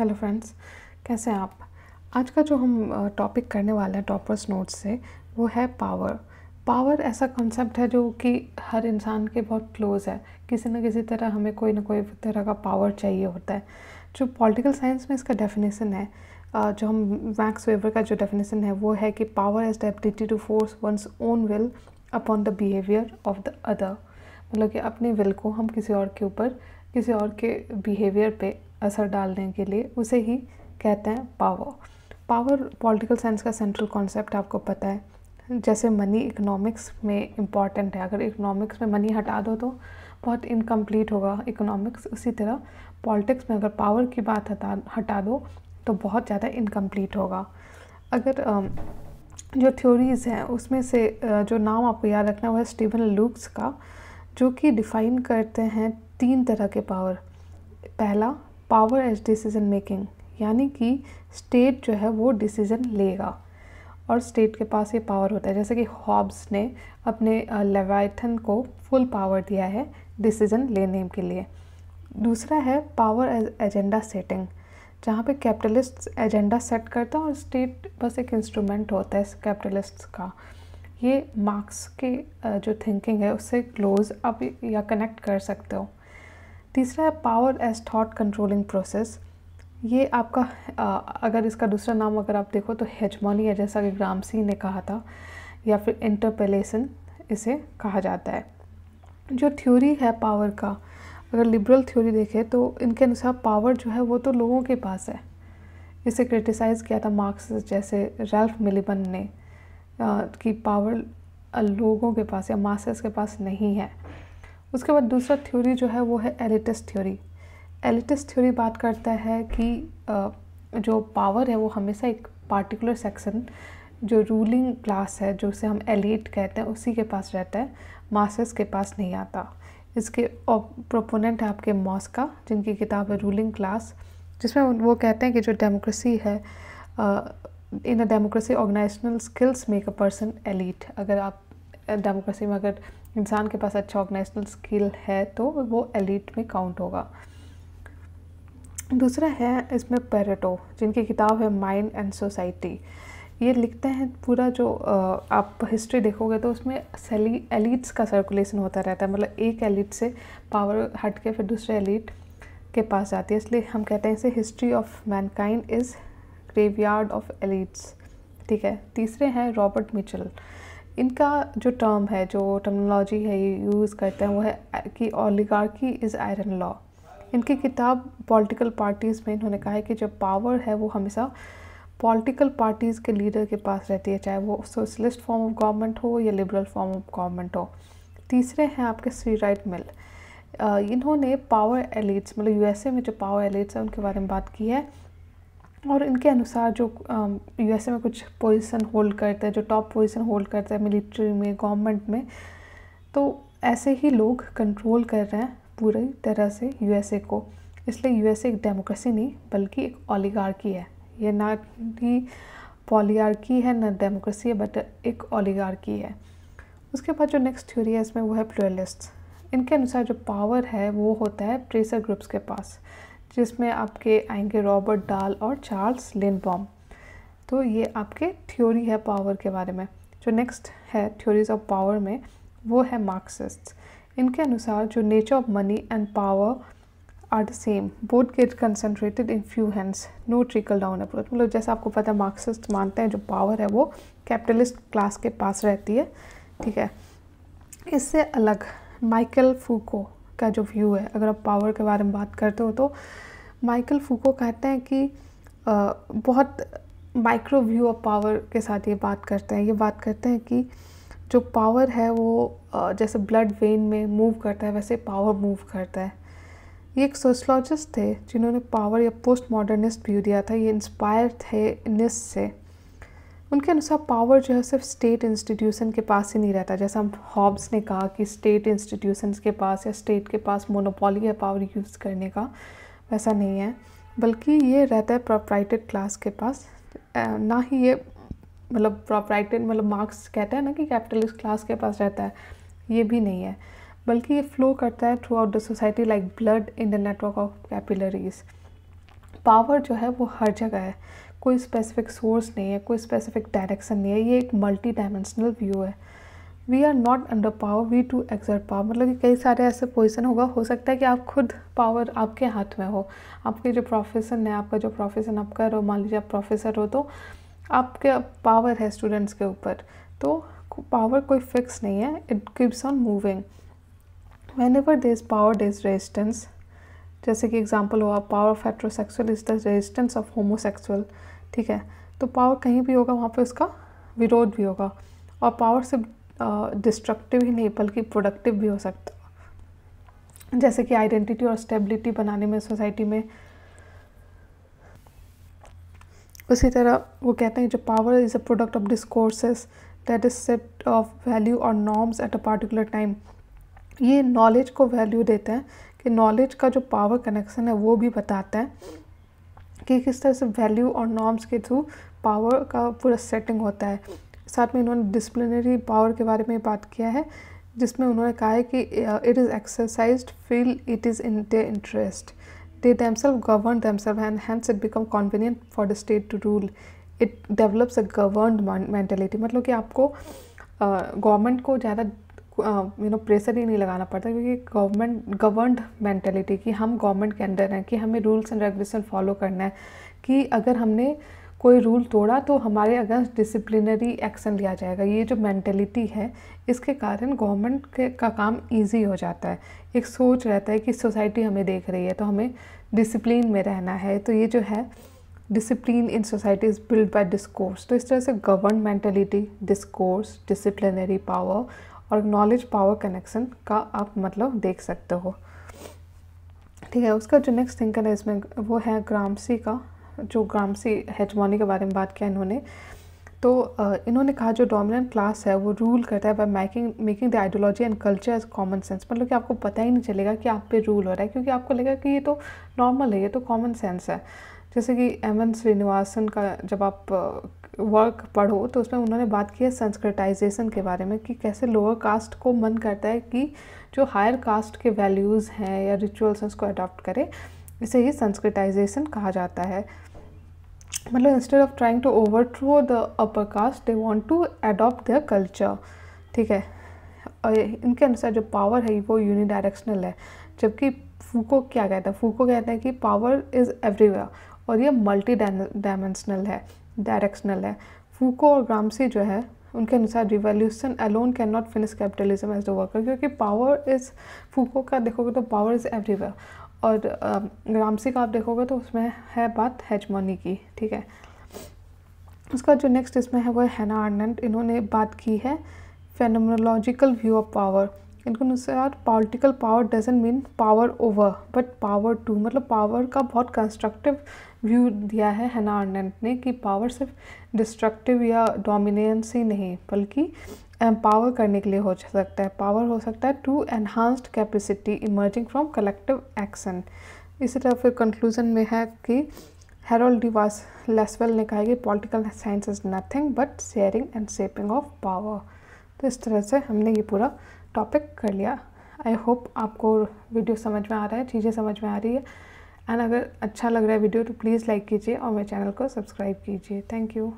hello friends कैसे हैं आप आज का जो हम टॉपिक करने वाले हैं टॉपर्स नोट्स से वो है पावर पावर ऐसा कॉन्सेप्ट है जो कि हर इंसान के बहुत क्लोज है किसी न किसी तरह हमें कोई ना कोई तरह का पावर चाहिए होता है जो पॉलिटिकल साइंस में इसका डेफिनेशन है जो हम वैक्स वेवर का जो डेफिनेशन है वो है कि power as the ability to force one's own will upon the behaviour of the other मतलब कि अपने विल को हम किसी और के ऊपर किसी और के बिहेवियर पे असर डालने के लिए उसे ही कहते हैं पावर पावर पॉलिटिकल साइंस का सेंट्रल कॉन्सेप्ट आपको पता है जैसे मनी इकोनॉमिक्स में इम्पॉर्टेंट है अगर इकोनॉमिक्स में मनी हटा दो तो बहुत इनकम्प्लीट होगा इकोनॉमिक्स उसी तरह पॉलिटिक्स में अगर पावर की बात हटा हटा दो तो बहुत ज़्यादा इनकम्प्लीट होगा अगर जो थ्योरीज़ हैं उसमें से जो नाम आपको याद रखना है वह है स्टीवन लूक्स का जो कि डिफ़ाइन करते हैं तीन तरह के पावर पहला पावर एज डिसीज़न मेकिंग यानी कि स्टेट जो है वो डिसीज़न लेगा और स्टेट के पास ये पावर होता है जैसे कि हॉब्स ने अपने लेवाइथन को फुल पावर दिया है डिसीज़न लेने के लिए दूसरा है पावर एज एजेंडा सेटिंग जहाँ पे कैपिटलिस्ट एजेंडा सेट करता है और स्टेट बस एक इंस्ट्रूमेंट होता है कैपिटलिस्ट का ये मार्क्स के जो थिंकिंग है उससे क्लोज आप या कनेक्ट कर सकते हो तीसरा है power as thought controlling process ये आपका आ, अगर इसका दूसरा नाम अगर आप देखो तो हेजमोनी है जैसा कि ग्राम सिंह ने कहा था या फिर इंटरपेलेसन इसे कहा जाता है जो थ्योरी है पावर का अगर लिबरल थ्योरी देखें तो इनके अनुसार पावर जो है वो तो लोगों के पास है इसे क्रिटिसाइज़ किया था मार्क्स जैसे रेल्फ मिलिबन ने आ, कि पावर लोगों के पास या मासेस के पास नहीं है उसके बाद दूसरा थ्योरी जो है वो है एलिटस थ्योरी एलिटस थ्योरी बात करता है कि जो पावर है वो हमेशा एक पार्टिकुलर सेक्शन जो रूलिंग क्लास है जो उसे हम एलिट कहते हैं उसी के पास रहता है मासेस के पास नहीं आता इसके प्रोपोनेंट है आपके मॉस्का जिनकी किताब है रूलिंग क्लास जिसमें वो कहते हैं कि जो डेमोक्रेसी है in a democracy organisational skills make a person elite अगर आप डेमोक्रेसी में अगर इंसान के पास अच्छा ऑर्गेनाइजनल स्किल है तो वो एलिट में काउंट होगा दूसरा है इसमें पेरेटो जिनकी किताब है माइंड एंड सोसाइटी ये लिखते हैं पूरा जो आप हिस्ट्री देखोगे तो उसमें सेली एलिट्स का सर्कुलेशन होता रहता है मतलब एक एलिट से पावर हट के फिर दूसरे एलिट के पास जाती है इसलिए हम कहते हैं इसे history of mankind is graveyard of elites ठीक है तीसरे हैं रॉबर्ट मिचल इनका जो टर्म है जो टर्मनोलॉजी है ये यूज़ करते हैं वो है कि ओलीगार्की इज़ आयरन लॉ इनकी किताब पॉलिटिकल पार्टीज़ में इन्होंने कहा है कि जो पावर है वो हमेशा पॉलिटिकल पार्टीज़ के लीडर के पास रहती है चाहे वो सोशलिस्ट फॉर्म ऑफ गवर्नमेंट हो या लिबरल फॉर्म ऑफ गवर्नमेंट हो तीसरे हैं आपके सीराइट मिल इन्होंने पावर एलिट्स मतलब यूएसए में जो पावर एलिट्स हैं उनके बारे में बात की है और इनके अनुसार जो यू एस ए में कुछ पोजीशन होल्ड करते हैं जो टॉप पोजीशन होल्ड करते हैं मिलिट्री में गवर्नमेंट में तो ऐसे ही लोग कंट्रोल कर रहे हैं पूरी तरह से यू एस ए को इसलिए यू एस ए एक डेमोक्रेसी नहीं बल्कि एक ओलीगार्की है ये ना ही की है ना डेमोक्रेसी है बट एक ओलीगार्की है उसके बाद जो नेक्स्ट थ्योरी है इसमें वो है प्लुरलिस्ट इनके अनुसार जो पावर है वो होता है प्रेशर ग्रुप्स के पास जिसमें आपके आएंगे रॉबर्ट डाल और चार्ल्स लिनबॉम तो ये आपके थ्योरी है पावर के बारे में जो नेक्स्ट है थ्योरीज ऑफ पावर में वो है मार्क्सिस्ट इनके अनुसार जो nature of money and power are the same both get concentrated in few hands no trickle down approach मतलब जैसा आपको पता है मार्क्सिस्ट मानते हैं जो पावर है वो कैपिटलिस्ट क्लास के पास रहती है ठीक है इससे अलग माइकल फूको का जो व्यू है अगर आप पावर के बारे में बात करते हो तो माइकल फूको कहते हैं कि आ, बहुत माइक्रो व्यू ऑफ पावर के साथ ये बात करते हैं ये बात करते हैं कि जो पावर है वो आ, जैसे ब्लड वेन में मूव करता है वैसे पावर मूव करता है ये एक सोशलॉजिस्ट थे जिन्होंने पावर या पोस्ट मॉडर्निस्ट व्यू दिया था ये इंस्पायर थे निस से उनके अनुसार पावर जो है सिर्फ स्टेट इंस्टीट्यूशन के पास ही नहीं रहता जैसा हम हॉब्स ने कहा कि स्टेट इंस्टीट्यूशंस के पास या स्टेट के पास मोनोपोली है पावर यूज़ करने का वैसा नहीं है बल्कि ये रहता है प्रोपराइटेड क्लास के पास ना ही ये मतलब प्रोपराइटेड मतलब मार्क्स कहते हैं ना कि कैपिटलिस्ट क्लास के पास रहता है ये भी नहीं है बल्कि ये फ्लो करता है throughout the society like blood in the network of capillaries power जो है वो हर जगह है कोई स्पेसिफिक सोर्स नहीं है कोई स्पेसिफिक डायरेक्शन नहीं है ये एक मल्टी डायमेंशनल व्यू है we are not under power we to exert power मतलब कि कई सारे ऐसे पोजिशन होगा हो सकता है कि आप खुद पावर आपके हाथ में हो आपकी जो प्रोफेशन है आपका जो प्रोफेशन आपका रो मान लीजिए आप प्रोफेसर हो तो आपके पावर है स्टूडेंट्स के ऊपर तो पावर कोई फिक्स नहीं है it gives on moving whenever there is power is resistance जैसे कि एग्जाम्पल हुआ power of heterosexual is the resistance of homosexual ठीक है तो पावर कहीं भी होगा वहाँ पे उसका विरोध भी होगा और पावर सिर्फ डिस्ट्रक्टिव ही नहीं बल्कि प्रोडक्टिव भी हो सकता जैसे कि आइडेंटिटी और स्टेबिलिटी बनाने में सोसाइटी में उसी तरह वो कहते हैं जो power is a product of discourses that is set of value और norms at a particular time ये नॉलेज को वैल्यू देते हैं कि नॉलेज का जो पावर कनेक्शन है वो भी बताता है कि किस तरह से वैल्यू और नॉर्म्स के थ्रू पावर का पूरा सेटिंग होता है साथ में इन्होंने डिसप्लिनरी पावर के बारे में बात किया है जिसमें उन्होंने कहा है कि it is exercise feel it is in their interest they themselves govern themselves and hence it become convenient for the state to rule it develops a governed mentality मतलब कि आपको गवर्नमेंट uh, को ज़्यादा यू नो प्रेशर ही नहीं लगाना पड़ता क्योंकि government governed mentality की हम गवर्नमेंट के अंडर हैं कि हमें रूल्स एंड रेगुलेशन फॉलो करना है कि अगर हमने कोई रूल तोड़ा तो हमारे अगेंस्ट डिसिप्लिनरी एक्शन लिया जाएगा ये जो मैंटेलिटी है इसके कारण गवर्नमेंट के का काम ईजी हो जाता है एक सोच रहता है कि सोसाइटी हमें देख रही है तो हमें डिसिप्लिन में रहना है तो ये जो है discipline in society is build by discourse तो इस तरह से govern mentality discourse disciplinary power और नॉलेज पावर कनेक्शन का आप मतलब देख सकते हो ठीक है उसका जो नेक्स्ट थिंकर है इसमें वो है ग्रामसी का जो ग्रामसी हेजमोनी के बारे में बात किया इन्होंने तो इन्होंने कहा जो डोमिनेंट क्लास है वो रूल करता है by making making the ideology and culture as common sense मतलब कि आपको पता ही नहीं चलेगा कि आप पे रूल हो रहा है क्योंकि आपको लगेगा कि ये तो नॉर्मल है ये तो कॉमन सेंस है जैसे कि एम एन श्रीनिवासन का जब आप वर्क पढ़ो तो उसमें उन्होंने बात की है संस्कृताइजेशन के बारे में कि कैसे लोअर कास्ट को मन करता है कि जो हायर कास्ट के वैल्यूज़ हैं या रिचुअल्स हैं उसको अडॉप्ट करें इसे ही संस्कृताइजेशन कहा जाता है मतलब instead of trying to overthrow the upper caste they want to adopt their culture ठीक है और इनके अनुसार जो पावर है वो यूनिडायरेक्शनल है जबकि फूको क्या कहता है फूको कहता है कि पावर इज़ एवरीवेयर और ये मल्टी डायमेंशनल है डायरेक्शनल है फूको और ग्रामसी जो है उनके अनुसार revolution alone can not finish capitalism as the worker क्योंकि पावर इज़ फूको का देखोगे तो पावर इज़ एवरीवेयर और ग्रामसी का आप देखोगे तो उसमें है बात हेजमोनी की ठीक है उसका जो नेक्स्ट इसमें है वो है हैना आर्नेंट इन्होंने बात की है फेनोमोलॉजिकल व्यू ऑफ पावर इनके अनुसार political power doesn't mean power over but power to मतलब पावर का बहुत कंस्ट्रक्टिव व्यू दिया है हैना आर्नेंट ने कि पावर सिर्फ डिस्ट्रक्टिव या डोमिनेंस ही नहीं बल्कि एम्पावर करने के लिए हो सकता है पावर हो सकता है to enhanced capacity emerging from collective action इसी तरह फिर कंक्लूजन में है कि हेरोल्ड डिवास लेसवेल ने कहा कि political science is nothing but sharing and shaping of power तो इस तरह से हमने ये पूरा टॉपिक कर लिया आई होप आपको वीडियो समझ में आ रहा है चीज़ें समझ में आ रही है एंड अगर अच्छा लग रहा है वीडियो तो प्लीज़ लाइक कीजिए और मेरे चैनल को सब्सक्राइब कीजिए थैंक यू